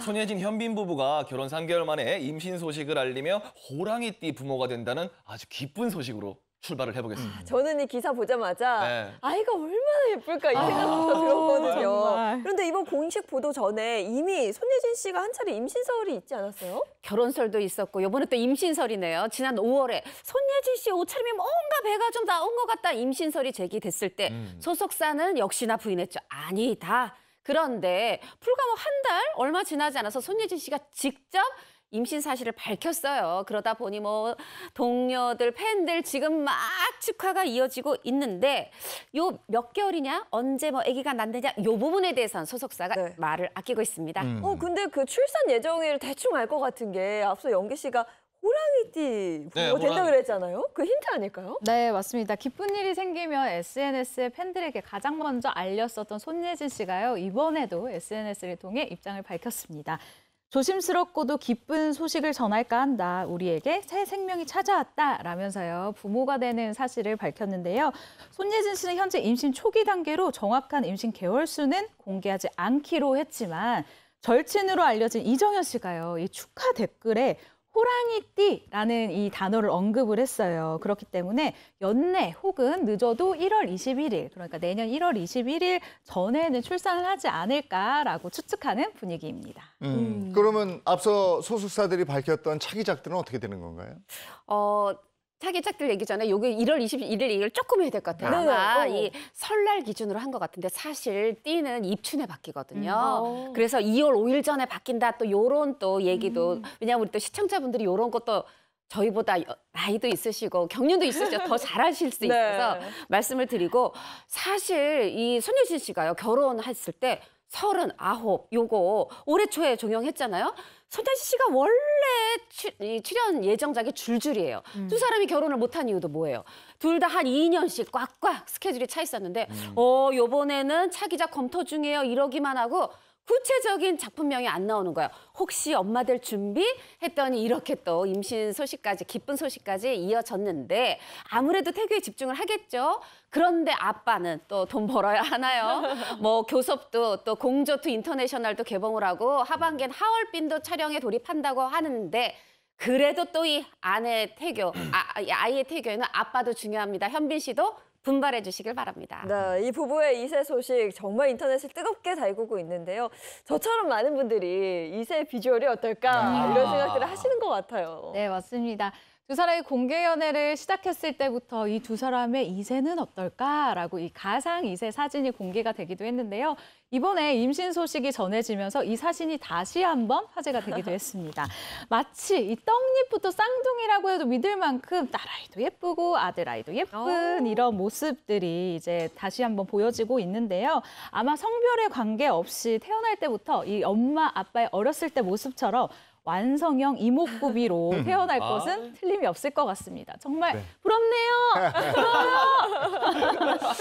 손예진 현빈 부부가 결혼 3개월 만에 임신 소식을 알리며 호랑이띠 부모가 된다는 아주 기쁜 소식으로 출발을 해보겠습니다. 아, 저는 이 기사 보자마자 네. 아이가 얼마나 예쁠까 이 아, 생각부터 들었거든요. 그런데 이번 공식 보도 전에 이미 손예진 씨가 한 차례 임신설이 있지 않았어요? 결혼설도 있었고 이번에 또 임신설이네요. 지난 5월에 손예진 씨 옷차림이 뭔가 배가 좀 나온 것 같다 임신설이 제기됐을 때 음. 소속사는 역시나 부인했죠. 아니다. 그런데 풀감업 한달 얼마 지나지 않아서 손예진 씨가 직접 임신 사실을 밝혔어요. 그러다 보니 뭐 동료들, 팬들 지금 막 축하가 이어지고 있는데 요 몇 개월이냐, 언제 뭐 아기가 난다냐 요 부분에 대해선 소속사가 네. 말을 아끼고 있습니다. 음. 어 근데 그 출산 예정일 대충 알 것 같은 게 앞서 연기 씨가 호랑이띠 네, 뭐 된다 호랑이. 그랬잖아요. 그 힌트 아닐까요? 네, 맞습니다. 기쁜 일이 생기면 SNS에 팬들에게 가장 먼저 알렸었던 손예진 씨가요. 이번에도 SNS를 통해 입장을 밝혔습니다. 조심스럽고도 기쁜 소식을 전할까 한다. 우리에게 새 생명이 찾아왔다. 라면서요. 부모가 되는 사실을 밝혔는데요. 손예진 씨는 현재 임신 초기 단계로 정확한 임신 개월 수는 공개하지 않기로 했지만 절친으로 알려진 이정현 씨가요. 이 축하 댓글에 호랑이띠라는 이 단어를 언급을 했어요. 그렇기 때문에 연내 혹은 늦어도 1월 21일, 그러니까 내년 1월 21일 전에는 출산을 하지 않을까라고 추측하는 분위기입니다. 음, 음, 그러면 앞서 소속사들이 밝혔던 차기작들은 어떻게 되는 건가요? 어, 사기짝들 얘기잖아요. 요게 1월 21일 이걸 조금 해야 될 것 같아요. 네. 아마 어. 이 설날 기준으로 한 것 같은데 사실 띠는 입춘에 바뀌거든요. 음. 어. 그래서 2월 5일 전에 바뀐다 또 요런 또 얘기도 음. 왜냐면 우리 또 시청자분들이 요런 것도 저희보다 나이도 있으시고 경륜도 있으시죠. 더 잘하실 수 네. 있어서 네. 말씀을 드리고 사실 이 손예진 씨가요 결혼했을 때 39, 요거 올해 초에 종영했잖아요. 손예진 씨가 원래 원래 출연 예정작이 줄줄이에요. 음. 두 사람이 결혼을 못한 이유도 뭐예요? 둘 다 한 2년씩 꽉꽉 스케줄이 차 있었는데 음. 어 요번에는 차기작 검토 중이에요 이러기만 하고 구체적인 작품명이 안 나오는 거예요. 혹시 엄마 들 준비? 했더니 이렇게 또 임신 소식까지 기쁜 소식까지 이어졌는데 아무래도 태교에 집중을 하겠죠. 그런데 아빠는 또 돈 벌어야 하나요? 뭐 교섭도 또 공조투 인터내셔널도 개봉을 하고 하반기엔 하얼빈도 촬영에 돌입한다고 하는데 그래도 또 이 아내 태교, 아, 아이의 태교에는 아빠도 중요합니다. 현빈 씨도 분발해 주시길 바랍니다. 네, 이 부부의 2세 소식 정말 인터넷을 뜨겁게 달구고 있는데요. 저처럼 많은 분들이 2세 비주얼이 어떨까 아. 이런 생각들을 하시는 것 같아요. 네, 맞습니다. 두 사람이 공개 연애를 시작했을 때부터 이 두 사람의 이세는 어떨까라고 이 가상 이세 사진이 공개가 되기도 했는데요. 이번에 임신 소식이 전해지면서 이 사진이 다시 한번 화제가 되기도 했습니다. 마치 이 떡잎부터 쌍둥이라고 해도 믿을 만큼 딸아이도 예쁘고 아들아이도 예쁜 어. 이런 모습들이 이제 다시 한번 보여지고 있는데요. 아마 성별에 관계없이 태어날 때부터 이 엄마 아빠의 어렸을 때 모습처럼 완성형 이목구비로 음. 음. 태어날 아. 것은 틀림이 없을 것 같습니다. 정말 네. 부럽네요. 부러워요.